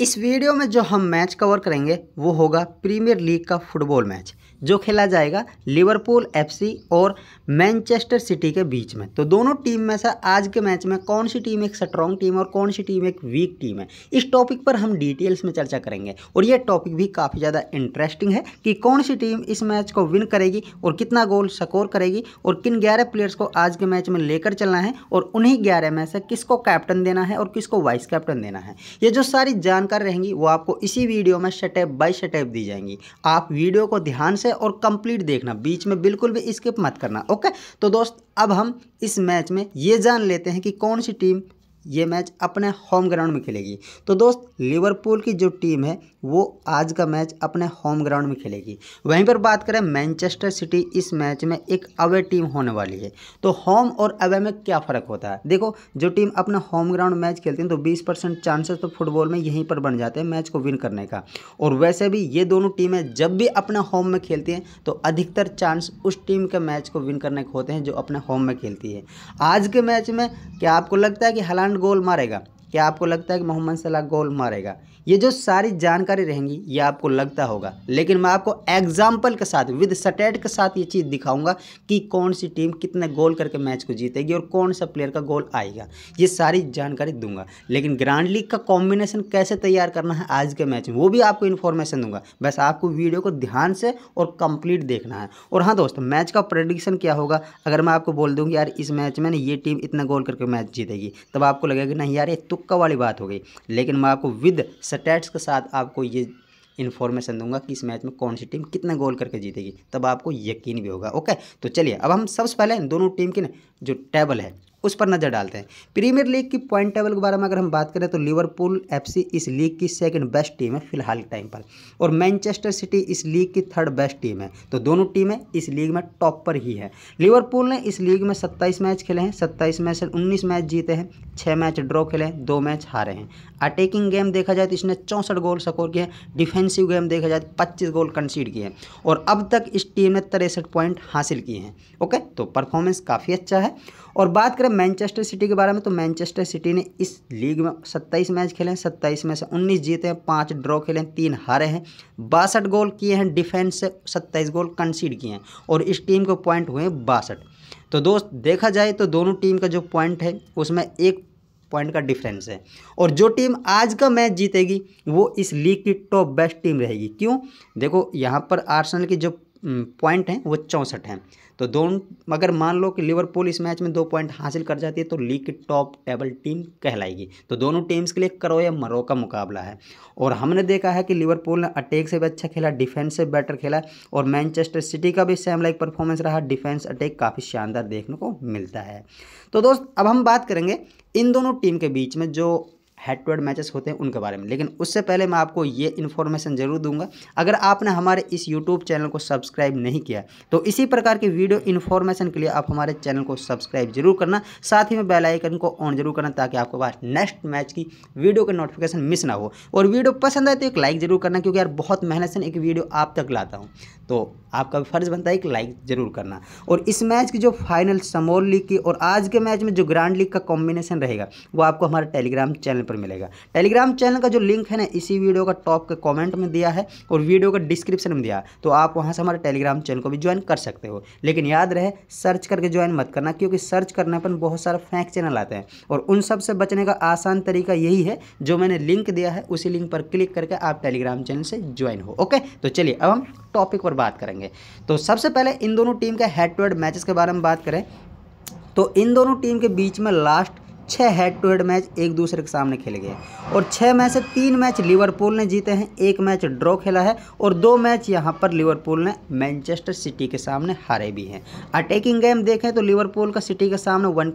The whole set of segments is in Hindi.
इस वीडियो में जो हम मैच कवर करेंगे वो होगा प्रीमियर लीग का फुटबॉल मैच जो खेला जाएगा लिवरपूल एफसी और मैनचेस्टर सिटी के बीच में तो दोनों टीम में से आज के मैच में कौन सी टीम एक स्ट्रॉन्ग टीम और कौन सी टीम एक वीक टीम है इस टॉपिक पर हम डिटेल्स में चर्चा करेंगे और ये टॉपिक भी काफ़ी ज़्यादा इंटरेस्टिंग है कि कौन सी टीम इस मैच को विन करेगी और कितना गोल स्कोर करेगी और किन ग्यारह प्लेयर्स को आज के मैच में लेकर चलना है और उन्हीं ग्यारह में से किसको कैप्टन देना है और किसको वाइस कैप्टन देना है ये जो सारी जान जानकारी रहेंगी वो आपको इसी वीडियो में स्टेप बाय स्टेप दी जाएंगी आप वीडियो को ध्यान से और कंप्लीट देखना बीच में बिल्कुल भी स्किप मत करना ओके तो दोस्त अब हम इस मैच में ये जान लेते हैं कि कौन सी टीम ये मैच अपने होम ग्राउंड में खेलेगी तो दोस्त लिवरपूल की जो टीम है वो आज का मैच अपने होम ग्राउंड में खेलेगी वहीं पर बात करें मैनचेस्टर सिटी इस मैच में एक अवे टीम होने वाली है तो होम और अवे में क्या फ़र्क होता है देखो जो टीम अपने होम ग्राउंड मैच खेलती है तो बीस परसेंट चांसेस तो फुटबॉल में यहीं पर बन जाते हैं मैच को विन करने का और वैसे भी ये दोनों टीमें जब भी अपने होम में खेलती हैं तो अधिकतर चांस उस टीम के मैच को विन करने के होते हैं जो अपने होम में खेलती है आज के मैच में क्या आपको लगता है कि हालांकि हालांड गोल मारेगा क्या आपको लगता है कि मोहम्मद सलाह गोल मारेगा ये जो सारी जानकारी रहेंगी ये आपको लगता होगा लेकिन मैं आपको एग्जाम्पल के साथ विद सटेट के साथ ये चीज़ दिखाऊंगा कि कौन सी टीम कितने गोल करके मैच को जीतेगी और कौन सा प्लेयर का गोल आएगा ये सारी जानकारी दूंगा लेकिन ग्रांड लीग का कॉम्बिनेशन कैसे तैयार करना है आज के मैच में वो भी आपको इन्फॉर्मेशन दूंगा बस आपको वीडियो को ध्यान से और कंप्लीट देखना है और हाँ दोस्तों मैच का प्रडिक्शन क्या होगा अगर मैं आपको बोल दूँगी यार इस मैच में ना ये टीम इतना गोल करके मैच जीतेगी तब आपको लगेगा नहीं यार ये तुक्का वाली बात हो गई लेकिन मैं आपको विद स्टैट्स के साथ आपको ये इन्फॉर्मेशन दूंगा कि इस मैच में कौन सी टीम कितना गोल करके जीतेगी तब आपको यकीन भी होगा ओके तो चलिए अब हम सबसे पहले दोनों टीम की ना जो टेबल है उस पर नज़र डालते हैं प्रीमियर लीग की पॉइंट टेबल के बारे में अगर हम बात करें तो लिवरपूल एफसी इस लीग की सेकंड बेस्ट टीम है फिलहाल टाइम पर और मैनचेस्टर सिटी इस लीग की थर्ड बेस्ट टीम है तो दोनों टीमें इस लीग में टॉप पर ही है लिवरपूल ने इस लीग में सत्ताईस मैच खेले हैं सत्ताईस मैच से उन्नीस मैच जीते हैं छः मैच ड्रॉ खेले हैं दो मैच हारे हैं अटैकिंग गेम देखा जाए तो इसने चौंसठ गोल स्कोर किए डिफेंसिव गेम देखा जाए तो पच्चीस गोल कंसीड किए और अब तक इस टीम ने तिरसठ पॉइंट हासिल किए हैं ओके तो परफॉर्मेंस काफ़ी अच्छा है और बात करें है मैनचेस्टर सिटी के बारे में तो मैनचेस्टर सिटी ने इस लीग में 27 मैच खेले हैं 27 में से 19 जीते हैं पाँच ड्रॉ खेले हैं तीन हारे हैं बासठ गोल किए हैं डिफेंस से सत्ताईस गोल कंसीड किए हैं और इस टीम को पॉइंट हुए बासठ तो दोस्त देखा जाए तो दोनों टीम का जो पॉइंट है उसमें एक पॉइंट का डिफरेंस है और जो टीम आज का मैच जीतेगी वो इस लीग की टॉप बेस्ट टीम रहेगी क्यों देखो यहाँ पर आर्सेनल की जो पॉइंट हैं वो चौंसठ हैं तो दोनों अगर मान लो कि लिवरपूल इस मैच में दो पॉइंट हासिल कर जाती है तो लीग की टॉप टेबल टीम कहलाएगी तो दोनों टीम्स के लिए करो या मरो का मुकाबला है और हमने देखा है कि लिवरपूल ने अटैक से भी अच्छा खेला डिफेंस से बेटर खेला और मैनचेस्टर सिटी का भी सेम लाइक परफॉर्मेंस रहा डिफेंस अटैक काफ़ी शानदार देखने को मिलता है तो दोस्त अब हम बात करेंगे इन दोनों टीम के बीच में जो हेड टू हेड मैचेस होते हैं उनके बारे में लेकिन उससे पहले मैं आपको ये इन्फॉर्मेशन ज़रूर दूंगा अगर आपने हमारे इस यूट्यूब चैनल को सब्सक्राइब नहीं किया तो इसी प्रकार की वीडियो इन्फॉर्मेशन के लिए आप हमारे चैनल को सब्सक्राइब जरूर करना साथ ही में बेलाइकन को ऑन जरूर करना ताकि आपके पास नेक्स्ट मैच की वीडियो का नोटिफिकेशन मिस ना हो और वीडियो पसंद आए तो एक लाइक ज़रूर करना क्योंकि यार बहुत मेहनत से एक वीडियो आप तक लाता हूँ तो आपका भी फर्ज बनता है कि लाइक ज़रूर करना और इस मैच की जो फाइनल समोल लीग की और आज के मैच में जो ग्रांड लीग का कॉम्बिनेशन रहेगा वो आपको हमारे टेलीग्राम चैनल पर मिलेगा टेलीग्राम चैनल का जो लिंक है ना इसी वीडियो का टॉप के कॉमेंट में दिया है और वीडियो का डिस्क्रिप्शन में दिया है तो आप वहाँ से हमारे टेलीग्राम चैनल को भी ज्वाइन कर सकते हो लेकिन याद रहे सर्च करके ज्वाइन मत करना क्योंकि सर्च करने पर बहुत सारे फैंक चैनल आते हैं और उन सब से बचने का आसान तरीका यही है जो मैंने लिंक दिया है उसी लिंक पर क्लिक करके आप टेलीग्राम चैनल से ज्वाइन हो ओके तो चलिए अब हम टॉपिक पर बात करेंगे तो सबसे पहले इन दोनों टीम के हेड टू हेड मैचेस के बारे में बात करें तो इन दोनों टीम के बीच में लास्ट छः हेड टू हेड मैच एक दूसरे के सामने खेले गए और छः मैच से तीन मैच लिवरपूल ने जीते हैं एक मैच ड्रॉ खेला है और दो मैच यहाँ पर लिवरपूल ने मैनचेस्टर सिटी के सामने हारे भी हैं अटैकिंग गेम देखें तो लिवरपूल का सिटी के सामने वन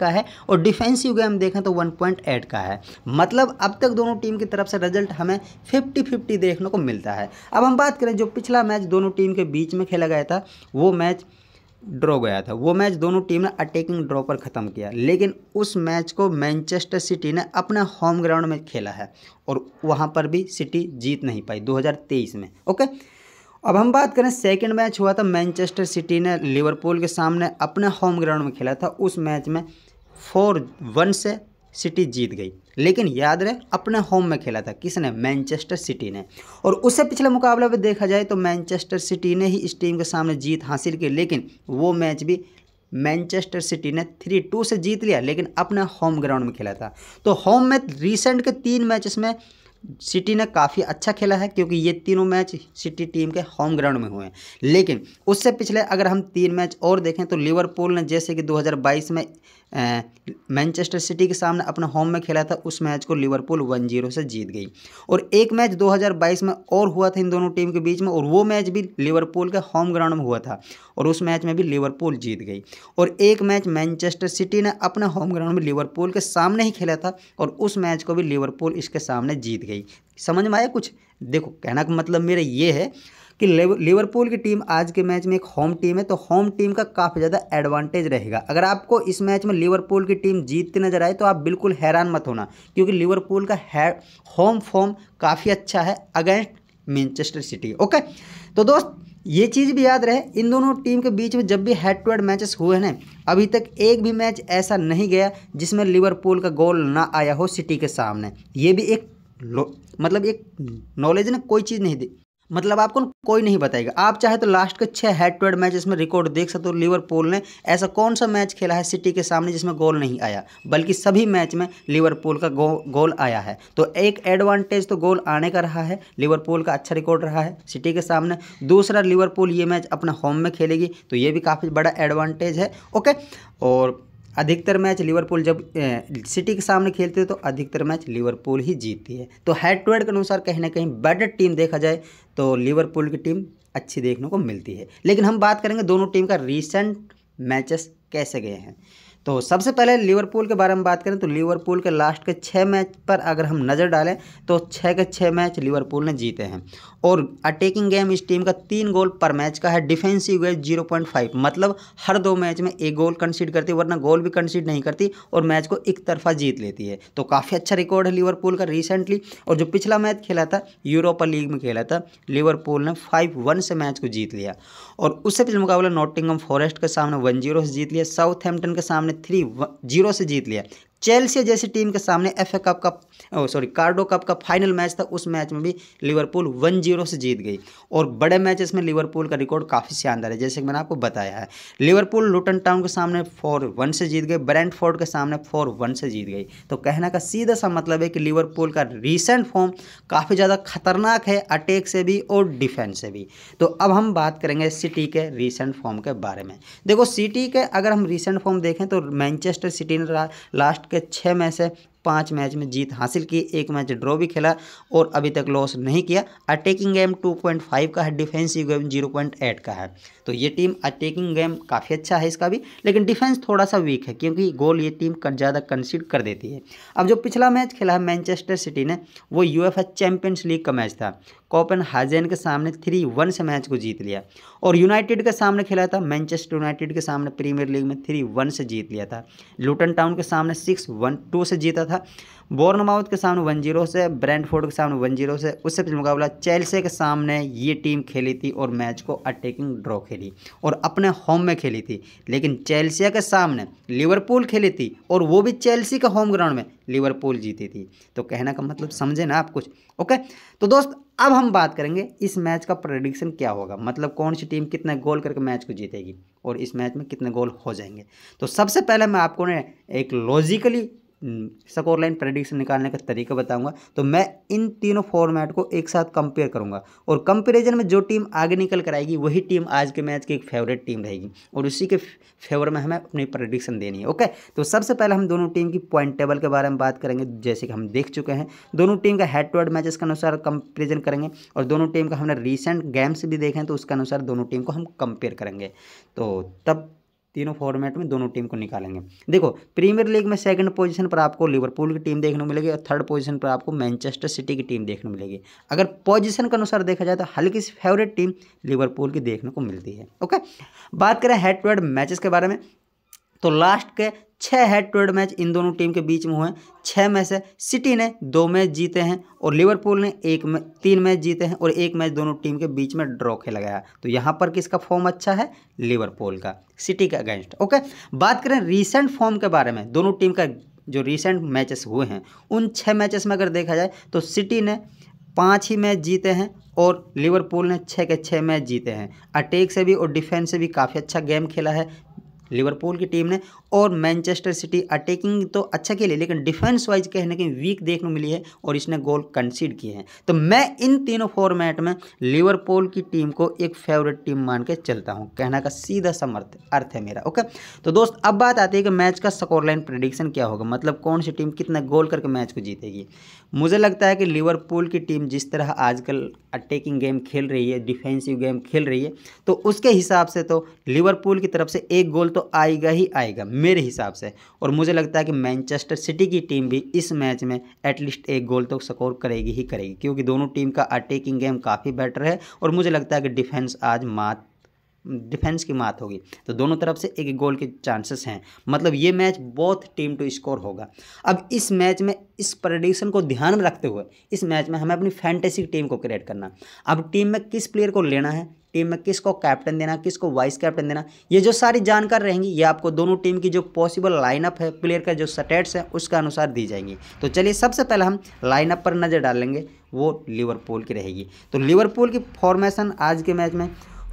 का है और डिफेंसिव गेम देखें तो वन का है मतलब अब तक दोनों टीम की तरफ से रिजल्ट हमें फिफ्टी फिफ्टी देखने को मिलता है अब हम बात करें जो पिछला मैच दोनों टीम के बीच में खेला गया था वो मैच ड्रॉ गया था वो मैच दोनों टीम ने अटैकिंग ड्रॉ पर ख़त्म किया लेकिन उस मैच को मैनचेस्टर सिटी ने अपने होम ग्राउंड में खेला है और वहाँ पर भी सिटी जीत नहीं पाई 2023 में ओके अब हम बात करें सेकेंड मैच हुआ था मैनचेस्टर सिटी ने लिवरपूल के सामने अपने होम ग्राउंड में खेला था उस मैच में फोर वन से सिटी जीत गई लेकिन याद रहे अपने होम में खेला था किसने मैनचेस्टर सिटी ने और उससे पिछले मुकाबले में देखा जाए तो मैनचेस्टर सिटी ने ही इस टीम के सामने जीत हासिल की लेकिन वो मैच भी मैनचेस्टर सिटी ने थ्री टू से जीत लिया लेकिन अपने होम ग्राउंड में खेला था तो होम में रिसेंट के तीन मैचेस में सिटी ने काफ़ी अच्छा खेला है क्योंकि ये तीनों मैच सिटी टीम के होम ग्राउंड में हुए हैं लेकिन उससे पिछले अगर हम तीन मैच और देखें तो लिवरपूल ने जैसे कि 2022 में मैनचेस्टर सिटी के सामने अपने होम में खेला था उस मैच को लिवरपूल वन जीरो से जीत गई और एक मैच 2022 में और हुआ था इन दोनों टीम के बीच में और वो मैच भी लिवरपूल के होम ग्राउंड में हुआ था और उस मैच में भी लिवरपूल जीत गई और एक मैच मैनचेस्टर सिटी ने अपने होम ग्राउंड में लिवरपूल के सामने ही खेला था और उस मैच को भी लिवरपूल इसके सामने जीत गई समझ में आया कुछ देखो कहना का मतलब मेरा ये है कि लिवरपूल की टीम आज के मैच में एक होम टीम है तो होम टीम का काफ़ी ज़्यादा एडवांटेज रहेगा अगर आपको इस मैच में लिवरपूल की टीम जीतती नजर आए तो आप बिल्कुल हैरान मत होना क्योंकि लिवरपूल का है होम फॉर्म काफ़ी अच्छा है अगेंस्ट मैनचेस्टर सिटी ओके तो दोस्त ये चीज़ भी याद रहे इन दोनों टीम के बीच में जब भी हेड टू हेड मैचेस हुए हैं अभी तक एक भी मैच ऐसा नहीं गया जिसमें लिवरपूल का गोल ना आया हो सिटी के सामने ये भी एक मतलब एक नॉलेज ने कोई चीज़ नहीं दी मतलब आपको कोई नहीं बताएगा आप चाहे तो लास्ट के छः हेड टू हेड मैच इसमें रिकॉर्ड देख सकते हो लिवरपूल ने ऐसा कौन सा मैच खेला है सिटी के सामने जिसमें गोल नहीं आया बल्कि सभी मैच में लिवरपूल का गो, गोल आया है तो एक एडवांटेज तो गोल आने का रहा है लिवरपूल का अच्छा रिकॉर्ड रहा है सिटी के सामने दूसरा लिवरपूल ये मैच अपना होम में खेलेगी तो ये भी काफ़ी बड़ा एडवांटेज है ओके और अधिकतर मैच लिवरपूल जब सिटी के सामने खेलते हैं तो अधिकतर मैच लिवरपूल ही जीतती है तो हेड टू हेड के अनुसार कहीं ना कहीं बेटर टीम देखा जाए तो लिवरपूल की टीम अच्छी देखने को मिलती है लेकिन हम बात करेंगे दोनों टीम का रिसेंट मैचेस कैसे गए हैं तो सबसे पहले लिवरपूल के बारे में बात करें तो लिवरपूल के लास्ट के छः मैच पर अगर हम नज़र डालें तो छः के छः मैच लिवरपूल ने जीते हैं और अटैकिंग गेम इस टीम का तीन गोल पर मैच का है defensive game zero point five मतलब हर दो मैच में एक गोल कंसीड करती वरना गोल भी कंसीड नहीं करती और मैच को एक तरफा जीत लेती है तो काफ़ी अच्छा रिकॉर्ड है लिवरपूल का रिसेंटली और जो पिछला मैच खेला था यूरोपा लीग में खेला था लिवरपूल ने फाइव वन से मैच को जीत लिया और उससे पिछले मुकाबला नॉटिंगम फॉरेस्ट के सामने वन जीरो से जीत लिया साउथ के सामने थ्री जीरो से जीत लिया चेल्सिया जैसी टीम के सामने एफ ए कप का सॉरी कार्डो कप का फाइनल मैच था उस मैच में भी लिवरपूल वन जीरो से जीत गई और बड़े मैचेस में लिवरपूल का रिकॉर्ड काफ़ी शानदार है जैसे कि मैंने आपको बताया है लिवरपूल लुटन टाउन के सामने फोर वन से जीत गई ब्रेंट फोर्ड के सामने फोर वन से जीत गई तो कहना का सीधा सा मतलब है कि लिवरपूल का रिसेंट फॉर्म काफ़ी ज़्यादा खतरनाक है अटैक से भी और डिफेंस से भी तो अब हम बात करेंगे सिटी के रिसेंट फॉर्म के बारे में देखो सिटी के अगर हम रिसेंट फॉर्म देखें तो मैनचेस्टर सिटी ने लास्ट के छः में से पाँच मैच में जीत हासिल की एक मैच ड्रॉ भी खेला और अभी तक लॉस नहीं किया अटैकिंग गेम 2.5 का है डिफेंसिव गेम 0.8 का है तो ये टीम अटैकिंग गेम काफ़ी अच्छा है इसका भी लेकिन डिफेंस थोड़ा सा वीक है क्योंकि गोल ये टीम कर ज़्यादा कंसीड कर देती है अब जो पिछला मैच खेला है मैनचेस्टर सिटी ने वो यू एफ चैम्पियंस लीग का मैच था कॉपन हाजेन के सामने थ्री वन से मैच को जीत लिया और यूनाइटेड के सामने खेला था मैनचेस्टर यूनाइटेड के सामने प्रीमियर लीग में थ्री वन से जीत लिया था लूटन टाउन के सामने सिक्स वन टू से जीता था बोर्नमाउथ के सामने वन जीरो से ब्रैंडफोर्ड के सामने वन जीरो से उससे पिछले मुकाबला चेल्से के सामने ये टीम खेली थी और मैच को अटैकिंग ड्रॉ खेली और अपने होम में खेली थी लेकिन चेल्सिया के सामने लिवरपूल खेली थी और वो भी चेल्सी के होम ग्राउंड में लिवरपूल जीती थी तो कहने का मतलब समझे ना आप कुछ ओके तो दोस्त अब हम बात करेंगे इस मैच का प्रडिक्शन क्या होगा मतलब कौन सी टीम कितने गोल करके मैच को जीतेगी और इस मैच में कितने गोल हो जाएंगे तो सबसे पहले मैं आपको ने एक लॉजिकली स्कोर लाइन प्रेडिक्शन निकालने का तरीका बताऊंगा तो मैं इन तीनों फॉर्मेट को एक साथ कंपेयर करूंगा और कंपेरिजन में जो टीम आगे निकल कर आएगी वही टीम आज के मैच की एक फेवरेट टीम रहेगी और उसी के फेवर में हमें अपनी प्रडिक्शन देनी है ओके तो सबसे पहले हम दोनों टीम की पॉइंट टेबल के बारे में बात करेंगे जैसे कि हम देख चुके हैं दोनों टीम का हेड टू हेड मैचेस के अनुसार कंपेरिजन करेंगे और दोनों टीम का हमने रिसेंट गेम्स भी देखे हैं तो उसके अनुसार दोनों टीम को हम कंपेयर करेंगे तो तब तीनों फॉर्मेट में दोनों टीम को निकालेंगे देखो प्रीमियर लीग में सेकंड पोजीशन पर आपको लिवरपूल की टीम देखने को मिलेगी और थर्ड पोजीशन पर आपको मैनचेस्टर सिटी की टीम देखने को मिलेगी अगर पोजीशन के अनुसार देखा जाए तो हल्की सी फेवरेट टीम लिवरपूल की देखने को मिलती है ओके बात करें हेड टू हेड मैचेस के बारे में तो लास्ट के छः हेड टू हेड मैच इन दोनों टीम के बीच में हुए छः में से सिटी ने दो मैच जीते हैं और लिवरपूल ने एक में तीन मैच जीते हैं और एक मैच दोनों टीम के बीच में ड्रॉ खेला गया तो यहाँ पर किसका फॉर्म अच्छा है लिवरपूल का सिटी के अगेंस्ट ओके बात करें रिसेंट फॉर्म के बारे में दोनों टीम का जो रिसेंट मैचेस हुए हैं उन छः मैचेस में अगर देखा जाए तो सिटी ने पाँच ही मैच जीते हैं और लिवरपूल ने छः के छः मैच जीते हैं अटैक से भी और डिफेंस से भी काफ़ी अच्छा गेम खेला है लिवरपूल की टीम ने और मैनचेस्टर सिटी अटैकिंग तो अच्छा खेली लेकिन डिफेंस वाइज कहने की कहीं वीक देखने मिली है और इसने गोल कंसीड किए हैं तो मैं इन तीनों फॉर्मेट में लिवरपूल की टीम को एक फेवरेट टीम मान के चलता हूँ कहना का सीधा समर्थ अर्थ है मेरा ओके तो दोस्त अब बात आती है कि मैच का स्कोर लाइन प्रडिक्शन क्या होगा मतलब कौन सी टीम कितना गोल करके मैच को जीतेगी मुझे लगता है कि लिवरपूल की टीम जिस तरह आजकल अटैकिंग गेम खेल रही है डिफेंसिव गेम खेल रही है तो उसके हिसाब से तो लिवरपूल की तरफ से एक गोल तो आएगा ही आएगा मेरे हिसाब से और मुझे लगता है कि मैनचेस्टर सिटी की टीम भी इस मैच में एटलीस्ट एक गोल तो स्कोर करेगी ही करेगी क्योंकि दोनों टीम का अटैकिंग गेम काफ़ी बेटर है और मुझे लगता है कि डिफेंस आज मात डिफेंस की मात होगी तो दोनों तरफ से एक गोल के चांसेस हैं मतलब ये मैच बहुत टीम टू स्कोर होगा अब इस मैच में इस प्रडिक्शन को ध्यान में रखते हुए इस मैच में हमें अपनी फैंटेसी टीम को क्रिएट करना अब टीम में किस प्लेयर को लेना है टीम में किसको कैप्टन देना किसको वाइस कैप्टन देना ये जो सारी जानकारी रहेंगी ये आपको दोनों टीम की जो पॉसिबल लाइनअप है प्लेयर का जो स्टेट्स हैं उसके अनुसार दी जाएंगी तो चलिए सबसे पहले हम लाइनअप पर नज़र डालेंगे वो लिवरपूल की रहेगी तो लिवरपूल की फॉर्मेशन आज के मैच में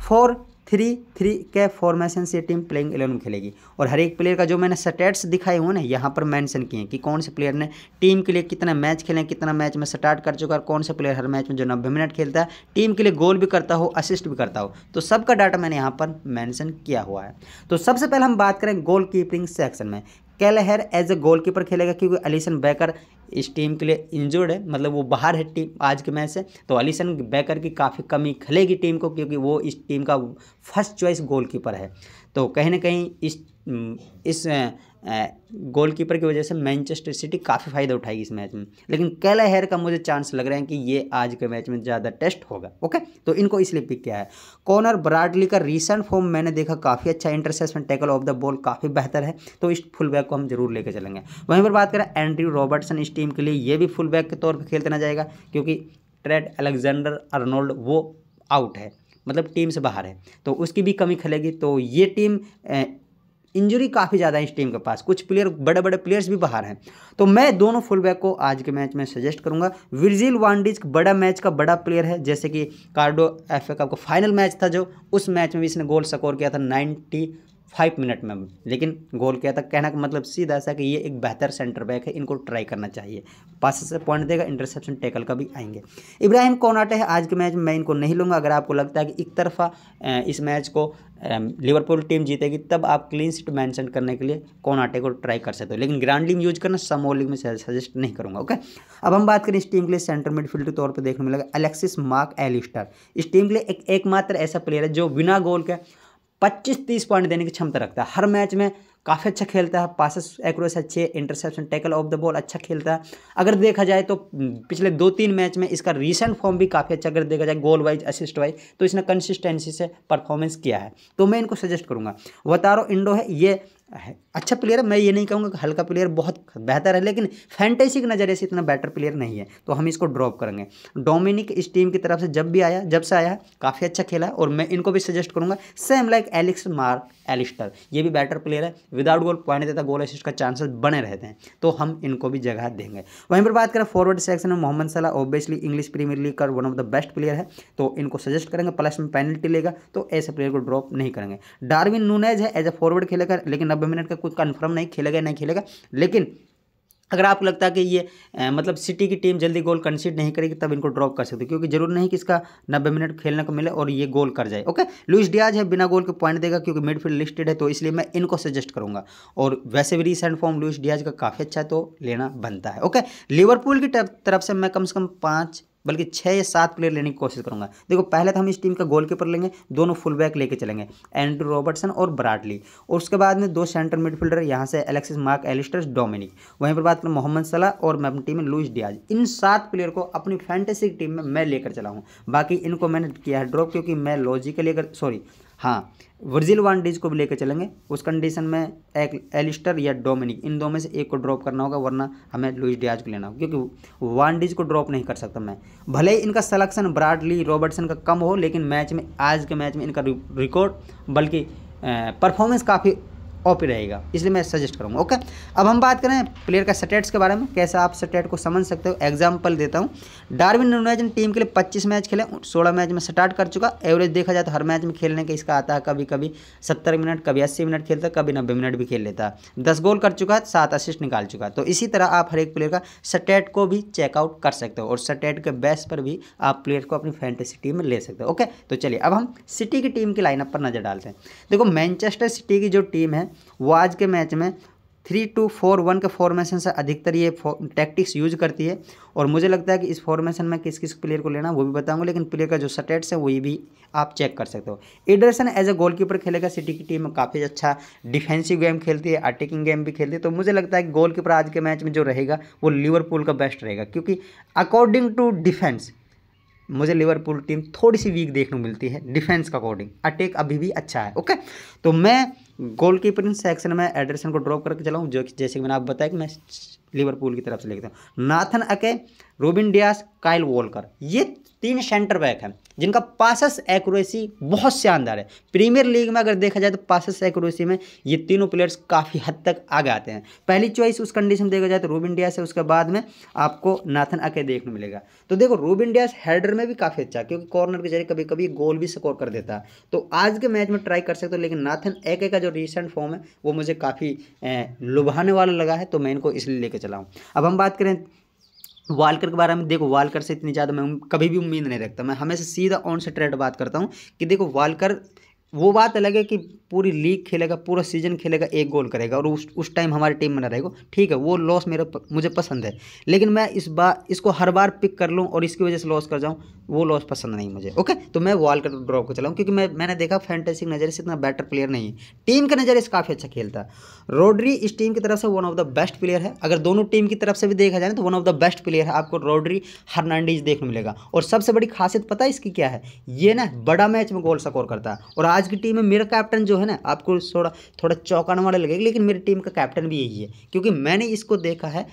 फोर थ्री थ्री के फॉर्मेशन से टीम प्लेइंग एलेवन खेलेगी और हर एक प्लेयर का जो मैंने स्टेट्स दिखाए हुए ना यहाँ पर मेंशन किए कि कौन से प्लेयर ने टीम के लिए कितना मैच खेले कितना मैच में स्टार्ट कर चुका है कौन से प्लेयर हर मैच में जो नब्बे मिनट खेलता है टीम के लिए गोल भी करता हो असिस्ट भी करता हो तो सबका डाटा मैंने यहाँ पर मैंशन किया हुआ है तो सबसे पहले हम बात करें गोल सेक्शन में कैलहर एज ए गोलकीपर खेलेगा क्योंकि अलीसन बैकर इस टीम के लिए इंजोर्ड है मतलब वो बाहर है टीम आज के मैच से तो अलीसन बैकर की काफ़ी कमी खलेगी टीम को क्योंकि वो इस टीम का फर्स्ट चॉइस गोलकीपर है तो कहीं ना कहीं इस इस गोलकीपर की वजह से मैनचेस्टर सिटी काफ़ी फ़ायदा उठाएगी इस मैच में लेकिन कैला हेयर का मुझे चांस लग रहा है कि ये आज के मैच में ज़्यादा टेस्ट होगा ओके तो इनको इसलिए पिक किया है कॉनर ब्राडली का रिसेंट फॉर्म मैंने देखा काफ़ी अच्छा में टैकल ऑफ द बॉल काफ़ी बेहतर है तो इस फुल बैक को हम जरूर लेकर चलेंगे वहीं पर बात करें एंड्री रॉबर्टसन इस टीम के लिए ये भी फुल बैक के तौर पर खेलते ना जाएगा क्योंकि ट्रेड अलेक्जेंडर अर्नोल्ड वो आउट है मतलब टीम से बाहर है तो उसकी भी कमी खेलेगी तो ये टीम इंजरी काफ़ी ज़्यादा है इस टीम के पास कुछ प्लेयर बड़े बड़े प्लेयर्स भी बाहर हैं तो मैं दोनों फुलबैक को आज के मैच में सजेस्ट करूंगा विरजिल वांडिज बड़ा मैच का बड़ा प्लेयर है जैसे कि कार्डो एफ ए कप का फाइनल मैच था जो उस मैच में भी इसने गोल स्कोर किया था नाइन्टी फाइव मिनट में लेकिन गोल किया था कहना का मतलब सीधा ऐसा कि ये एक बेहतर सेंटर बैक है इनको ट्राई करना चाहिए पास से पॉइंट देगा इंटरसेप्शन टेकल का भी आएंगे इब्राहिम आटे है आज के मैच में मैं इनको नहीं लूँगा अगर आपको लगता है कि एक तरफा इस मैच को लिवरपूल टीम जीतेगी तब आप क्लीन सीट मैंशन करने के लिए आटे को ट्राई कर सकते हो लेकिन ग्रांड लीग यूज करना समोर लीग में सजेस्ट नहीं करूँगा ओके अब हम बात करें इस टीम के लिए सेंटर मिडफील्ड के तौर पर देखने मिलेगा अलेक्सिस मार्क एलिस्टर इस टीम के लिए एक एकमात्र ऐसा प्लेयर है जो बिना गोल के पच्चीस तीस पॉइंट देने की क्षमता रखता है हर मैच में काफ़ी अच्छा खेलता है पासेस एक्रोस अच्छे interception tackle off the ball अच्छा खेलता है अगर देखा जाए तो हम्म, पिछले दो तीन मैच में इसका रिसेंट फॉर्म भी काफ़ी अच्छा अगर देखा जाए गोल वाइज असिस्ट वाइज तो इसने कंसिस्टेंसी से परफॉर्मेंस किया है तो मैं इनको सजेस्ट करूँगा वतारो इंडो है ये अच्छा प्लेयर है मैं ये नहीं कहूँगा कि हल्का प्लेयर बहुत बेहतर है लेकिन फैंटेसी के नज़रिए से इतना बेटर प्लेयर नहीं है तो हम इसको ड्रॉप करेंगे डोमिनिक इस टीम की तरफ से जब भी आया जब से आया काफ़ी अच्छा खेला और मैं इनको भी सजेस्ट करूँगा same like Alexis Mac Allister ये भी बेटर प्लेयर है विदाउट गोल पॉइंट देता गोल असिस्ट का चांसेस बने रहते हैं तो हम इनको भी जगह देंगे वहीं पर बात करें फॉरवर्ड सेक्शन में Mohamed Salah obviously English premier league का one of the best player है तो इनको सजेस्ट करेंगे प्लस में पेनल्टी लेगा तो ऐसे प्लेयर को ड्रॉप नहीं करेंगे डार्विन नूनेज है एज ए फॉरवर्ड खेलेगा लेकिन अब नब्बे मिनट का कोई कन्फर्म नहीं खेलेगा नहीं खेलेगा लेकिन अगर आपको लगता है कि ये मतलब सिटी की टीम जल्दी गोल कंसीड नहीं करेगी तब इनको ड्रॉप कर सकते क्योंकि जरूर नहीं कि इसका नब्बे मिनट खेलने को मिले और ये गोल कर जाए ओके लुइस डियाज है बिना गोल के पॉइंट देगा क्योंकि मिडफील्ड लिस्टेड है तो इसलिए मैं इनको सजेस्ट करूंगा और वैसे भी रिसेंट फॉर्म लुइस डियाज का काफ़ी अच्छा है तो लेना बनता है ओके लिवरपूल की तरफ से मैं कम से कम पाँच बल्कि छः या सात प्लेयर लेने की कोशिश करूंगा देखो पहले तो हम इस टीम का गोल कीपर लेंगे दोनों फुल बैक लेके चलेंगे एंड्रू रॉबर्टसन और ब्राडली और उसके बाद में दो सेंटर मिडफील्डर यहाँ से एलेक्सिस मार्क एलिस्टर्स डोमिनिक वहीं पर बात करें मोहम्मद सलाह और मैं अपनी टीम में लुइस डियाज इन सात प्लेयर को अपनी फैंटेसी टीम में मैं लेकर चला हूँ बाकी इनको मैंने किया है ड्रॉप क्योंकि मैं लॉजिकली अगर सॉरी हाँ वर्जिल वनडीज़ को भी लेकर चलेंगे उस कंडीशन में एक एलिस्टर या डोमिनिक इन दो में से एक को ड्रॉप करना होगा वरना हमें लुइस डियाज को लेना होगा क्योंकि वनडीज को ड्रॉप नहीं कर सकता मैं भले ही इनका सलेक्शन ब्राडली रॉबर्टसन का कम हो लेकिन मैच में आज के मैच में इनका रिकॉर्ड बल्कि परफॉर्मेंस काफ़ी ओपी रहेगा इसलिए मैं सजेस्ट करूँगा ओके अब हम बात करें प्लेयर का स्टेट्स के बारे में कैसे आप स्टेट को समझ सकते हो एग्जाम्पल देता हूँ डार्विन नूनेजन टीम के लिए 25 मैच खेले 16 मैच में स्टार्ट कर चुका एवरेज देखा जाए तो हर मैच में खेलने का इसका आता है कभी कभी सत्तर मिनट कभी अस्सी मिनट खेलता कभी नब्बे मिनट भी खेल लेता है दस गोल कर चुका है सात असिस्ट निकाल चुका है तो इसी तरह आप हर एक प्लेयर का स्टेट को भी चेकआउट कर सकते हो और स्टेट के बेस पर भी आप प्लेयर को अपनी फैंटेसी टीम में ले सकते हो ओके तो चलिए अब हम सिटी की टीम की लाइनअप पर नज़र डालते हैं देखो मैनचेस्टर सिटी की जो टीम है वो आज के मैच में थ्री टू फोर वन के फॉर्मेशन से अधिकतर ये टैक्टिक्स यूज करती है और मुझे लगता है कि इस फॉर्मेशन में किस किस प्लेयर को लेना वो भी बताऊंगा लेकिन प्लेयर का जो स्टेट्स है वही भी आप चेक कर सकते हो एडरसन एज ए गोलकीपर खेलेगा सिटी की टीम में काफ़ी अच्छा डिफेंसिव गेम खेलती है अटैकिंग गेम भी खेलती है तो मुझे लगता है कि गोलकीपर आज के मैच में जो रहेगा वो लिवरपूल का बेस्ट रहेगा क्योंकि अकॉर्डिंग टू डिफेंस मुझे लिवरपूल टीम थोड़ी सी वीक देखने को मिलती है डिफेंस का अकॉर्डिंग अटैक अभी भी अच्छा है ओके तो मैं गोल इन सेक्शन में एडरसन को ड्रॉप करके चलाऊँ जो कि जैसे कि मैंने आप बताया कि मैं लिवरपूल की तरफ से लेता हूँ नाथन अके रोबिन डियास काइल वॉलकर ये तीन सेंटर बैक हैं जिनका पासस एक्यूरेसी बहुत शानदार है प्रीमियर लीग में अगर देखा जाए तो पासस एक्यूरेसी में ये तीनों प्लेयर्स काफ़ी हद तक आगे आते हैं पहली चॉइस उस कंडीशन में देखा जाए तो रूब इंडिया है उसके बाद में आपको नाथन अके देखने मिलेगा तो देखो रूब इंडिया हेडर में भी काफ़ी अच्छा क्योंकि कॉर्नर के जरिए कभी कभी गोल भी स्कोर कर देता है तो आज के मैच में ट्राई कर सकते हो लेकिन नाथन एके का जो रिसेंट फॉर्म है वो मुझे काफ़ी लुभाने वाला लगा है तो मैं इनको इसलिए लेके चलाऊँ अब हम बात करें वालकर के बारे में देखो वालकर से इतनी ज़्यादा मैं कभी भी उम्मीद नहीं रखता मैं हमेशा सीधा ऑन से ट्रेड बात करता हूँ कि देखो वालकर वो बात अलग है कि पूरी लीग खेलेगा पूरा सीजन खेलेगा एक गोल करेगा और उस उस टाइम हमारी टीम बना रहेगा ठीक है वो लॉस मेरा मुझे पसंद है लेकिन मैं इस बार इसको हर बार पिक कर लूँ और इसकी वजह से लॉस कर जाऊँ वो लॉस पसंद नहीं मुझे ओके तो मैं वॉल कर ड्रॉ को चलाऊँ क्योंकि मैं मैंने देखा फैंटेसिक नज़रिए से इतना बेटर प्लेयर नहीं है टीम के नज़रिए से काफ़ी अच्छा खेलता है रोड्री इस टीम की तरफ से one of the best player है अगर दोनों टीम की तरफ से भी देखा जाए तो one of the best player है आपको रोड्री हर्नांडीज देखने मिलेगा और सबसे बड़ी खासियत पता है इसकी क्या है ये ना बड़ा मैच में गोल स्कोर करता है और आज की टीम में मेरा कैप्टन जो है है ना आपको थोड़ा थोड़ा चौंकाने वाला लगेगा लेकिन मेरी टीम का कैप्टन भी यही है क्योंकि मैंने इसको देखा है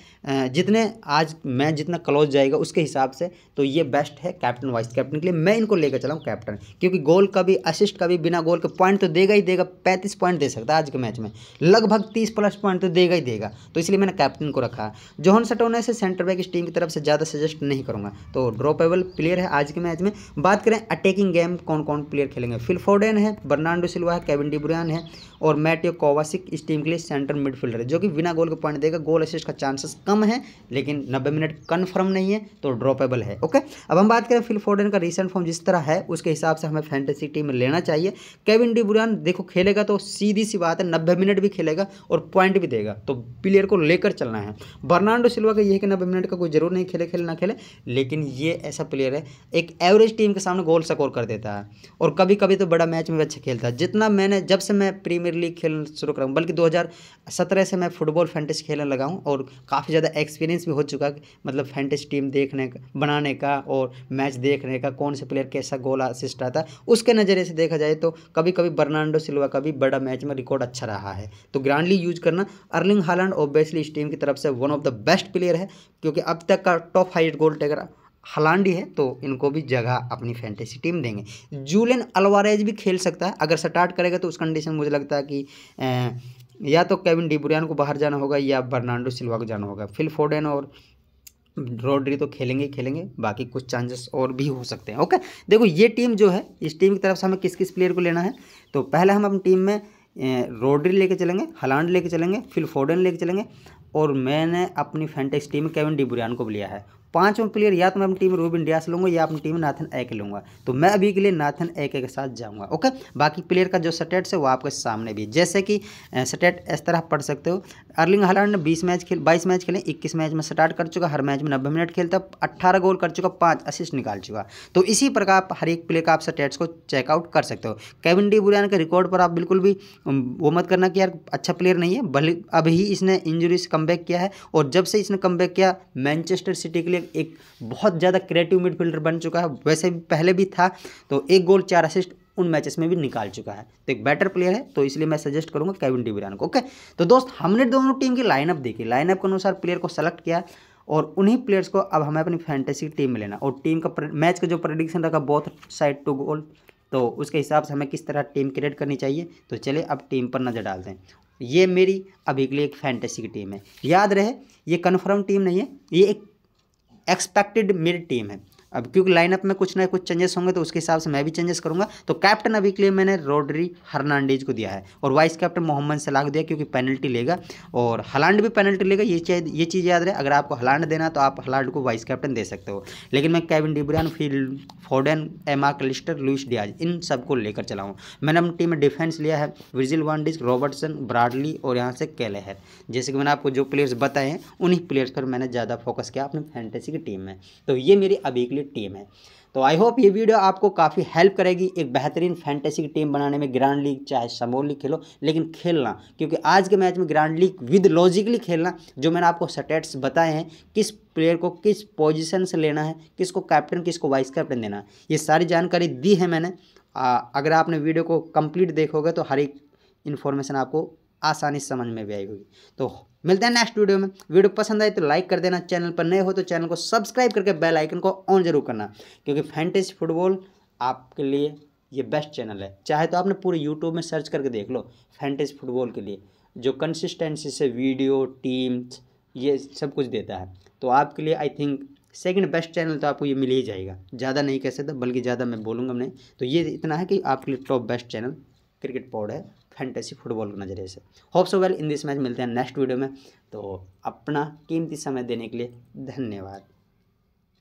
जितने आज मैं जितना क्लोज जाएगा उसके हिसाब से तो ये बेस्ट है कैप्टन वाइस कैप्टन के लिए मैं इनको लेकर चला हूँ कैप्टन क्योंकि गोल का भी असिस्ट का भी बिना गोल के पॉइंट तो देगा ही देगा पैंतीस पॉइंट दे सकता है आज के मैच में लगभग तीस प्लस पॉइंट तो देगा ही देगा तो इसलिए मैंने कैप्टन को रखा जोहन सटोने से सेंटर बैक इस टीम की तरफ से ज़्यादा सजेस्ट नहीं करूँगा तो ड्रॉपेबल प्लेयर है आज के मैच में बात करें अटैकिंग गेम कौन कौन प्लेयर खेलेंगे फिल है बर्नाडो सिल्वा है केविन डी डिब्रियान है और मैटियो कोवासिक इस टीम के लिए सेंटर मिडफील्डर है जो कि बिना गोल के पॉइंट देगा गोल असिस्ट का चांसेस कम है लेकिन नब्बे मिनट कन्फर्म नहीं है तो ड्रॉपेबल है ओके अब हम बात करें फिल फोर्डन का रिसेंट फॉर्म जिस तरह है उसके हिसाब से हमें फैंटेसी टीम लेना चाहिए केविन डिब्रियान देखो खेलेगा तो सीधी सी बात है नब्बे मिनट भी खेलेगा और पॉइंट भी देगा तो प्लेयर को लेकर चलना है बर्नाडो सिल्वा का यह है कि नब्बे मिनट का कोई जरूर नहीं खेले खेले ना खेले लेकिन ये ऐसा प्लेयर है एक एवरेज टीम के सामने गोल स्कोर कर देता है और कभी कभी तो बड़ा मैच में भी अच्छा खेलता है जितना मैंने जब से मैं प्रीमियर लीग खेलना शुरू कराऊँ बल्कि 2017 से मैं फुटबॉल फैंटेसी खेलने लगा हूँ और काफ़ी ज़्यादा एक्सपीरियंस भी हो चुका मतलब फैंटेसी टीम देखने का बनाने का और मैच देखने का कौन से प्लेयर कैसा गोल असिस्ट आता उसके नज़रिए से देखा जाए तो कभी कभी बर्नाडो सिल्वा का भी बड़ा मैच में रिकॉर्ड अच्छा रहा है तो ग्रांडली यूज करना अर्लिंग हालैंड ओबियसली इस टीम की तरफ से one of the best player है क्योंकि अब तक का टॉप हाइट गोल टेकर हलांडी है तो इनको भी जगह अपनी फैंटेसी टीम देंगे जूलियन अलवारेज भी खेल सकता है अगर स्टार्ट करेगा तो उस कंडीशन मुझे लगता है कि या तो केविन डिब्रियान को बाहर जाना होगा या बर्नाडो सिल्वा को जाना होगा फिल फोर्डन और रोड्री तो खेलेंगे खेलेंगे बाकी कुछ चांसेस और भी हो सकते हैं ओके देखो ये टीम जो है इस टीम की तरफ से हमें किस किस प्लेयर को लेना है तो पहले हम अपनी टीम में रोड्री लेके चलेंगे हलांड लेके चलेंगे फिल फोर्डन लेके चलेंगे और मैंने अपनी फैंटेक्स टीम में केविन डिबुरियान को भी लिया है पांचवा प्लेयर या तो मैं अपनी टीम में रोबिन डियास लूंगा या अपनी टीम में नाथन एके लूंगा तो मैं अभी के लिए नाथन एके के साथ जाऊंगा ओके बाकी प्लेयर का जो स्टेट्स है वो आपके सामने भी जैसे कि स्टेट इस तरह पढ़ सकते हो अर्लिंग हालांड ने बीस मैच खेल बाईस मैच खेले इक्कीस मैच में स्टार्ट कर चुका हर मैच में नब्बे मिनट खेलता अट्ठारह गोल कर चुका पाँच असिस्ट निकाल चुका तो इसी प्रकार आप हर एक प्लेयर का आप स्टेट्स को चेकआउट कर सकते हो केविन डी बुरियान के रिकॉर्ड पर आप बिल्कुल भी वो मत करना कि यार अच्छा प्लेयर नहीं है भले अभी इसने इंजुरी से किया है और जब से इसने कम किया मैनचेस्टर सिटी के लिए लिए एक बहुत ज़्यादा क्रिएटिव मिडफील्डर बन चुका है वैसे भी पहले भी था तो एक गोल चार असिस्ट उन मैचेस में भी निकाल चुका है तो एक बेटर प्लेयर है तो इसलिए मैं सजेस्ट करूँगा केविन डी को ओके तो दोस्त हमने दोनों टीम की लाइनअप देखी लाइनअप के अनुसार प्लेयर को सेलेक्ट किया और उन्हीं प्लेयर्स को अब हमें अपनी फैंटेसी टीम में लेना और टीम का मैच का जो प्रडिक्शन रखा बहुत साइड टू गोल तो उसके हिसाब से हमें किस तरह टीम क्रिएट करनी चाहिए तो चले अब टीम पर नज़र डालते हैं ये मेरी अभी के लिए एक फैंटेसी की टीम है याद रहे ये कन्फर्म टीम नहीं है ये एक एक्सपेक्टेड मिड टीम है अब क्योंकि लाइनअप में कुछ ना कुछ चेंजेस होंगे तो उसके हिसाब से मैं भी चेंजेस करूंगा तो कैप्टन अभी के लिए मैंने रोड्री हर्नांडेज को दिया है और वाइस कैप्टन मोहम्मद सलाख दिया क्योंकि पेनल्टी लेगा और हलांड भी पेनल्टी लेगा ये ये चीज़ याद रहे अगर आपको हलांड देना तो आप हलांड को वाइस कैप्टन दे सकते हो लेकिन मैं Kevin De Bruyne Phil Foden Mac Allister Luis Diaz इन सबको लेकर चला हूँ मैंने अपनी टीम में डिफेंस लिया है विजिल वनडिज रॉबर्टसन ब्राडली और यहाँ से केले है जैसे कि मैंने आपको जो प्लेयर्स बताए हैं उन्हीं प्लेयर्स पर मैंने ज़्यादा फोकस किया अपनी फैंटेसी की टीम में तो ये मेरी अभी लिए टीम है तो आई होप ये वीडियो आपको काफ़ी हेल्प करेगी एक बेहतरीन फैंटेसी की टीम बनाने में ग्रैंड लीग चाहे समोल लीग खेलो लेकिन खेलना क्योंकि आज के मैच में ग्रैंड लीग विद लॉजिकली खेलना जो मैंने आपको स्टेट्स बताए हैं किस प्लेयर को किस पोजीशन से लेना है किसको कैप्टन किसको वाइस कैप्टन देना है ये सारी जानकारी दी है मैंने आ, अगर आपने वीडियो को कंप्लीट देखोगे तो हर एक इन्फॉर्मेशन आपको आसानी समझ में भी आई होगी तो मिलते हैं नेक्स्ट वीडियो में वीडियो पसंद आए तो लाइक कर देना चैनल पर नए हो तो चैनल को सब्सक्राइब करके बेल आइकन को ऑन जरूर करना क्योंकि फैंटेसी फुटबॉल आपके लिए ये बेस्ट चैनल है चाहे तो आपने पूरे यूट्यूब में सर्च करके देख लो फैंटेसी फुटबॉल के लिए जो कंसिस्टेंसी से वीडियो टीम्स ये सब कुछ देता है तो आपके लिए I think second best channel तो आपको ये मिल ही जाएगा ज़्यादा नहीं कह सकता बल्कि ज़्यादा मैं बोलूँगा नहीं तो ये इतना है कि आपके लिए top best channel cricket pod है फैंटेसी फुटबॉल के नज़रिए से hope so well in this match मिलते हैं नेक्स्ट वीडियो में तो अपना कीमती समय देने के लिए धन्यवाद